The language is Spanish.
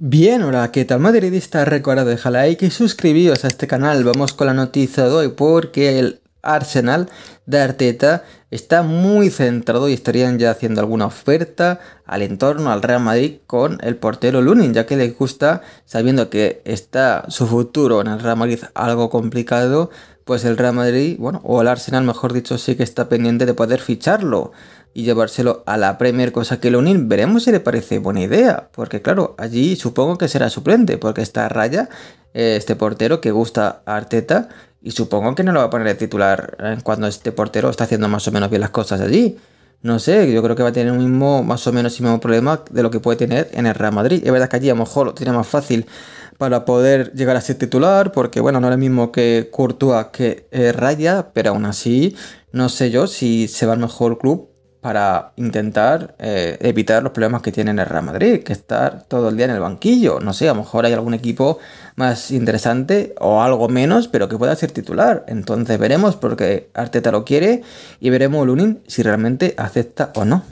Bien, hola, ¿qué tal madridista? Recuerda dejar like y suscribiros a este canal. Vamos con la noticia de hoy porque el Arsenal de Arteta está muy centrado y estarían ya haciendo alguna oferta al entorno, al Real Madrid, con el portero Lunin, ya que les gusta, sabiendo que está su futuro en el Real Madrid algo complicado, pues el Real Madrid, bueno, o el Arsenal, mejor dicho, sí que está pendiente de poder ficharlo y llevárselo a la Premier, cosa que Lunin veremos si le parece buena idea, porque claro, allí supongo que será suplente, porque está a raya eh, este portero que gusta a Arteta y supongo que no lo va a poner el titular eh, cuando este portero está haciendo más o menos bien las cosas allí. No sé, yo creo que va a tener un mismo, más o menos el mismo problema de lo que puede tener en el Real Madrid. Es verdad que allí a lo mejor lo tiene más fácil para poder llegar a ser titular, porque bueno, no es lo mismo que Courtois que eh, Raya, pero aún así, no sé yo si se va al mejor club para intentar eh, evitar los problemas que tiene el Real Madrid, que estar todo el día en el banquillo. No sé, a lo mejor hay algún equipo más interesante o algo menos, pero que pueda ser titular. Entonces veremos porque Arteta lo quiere y veremos Lunin si realmente acepta o no.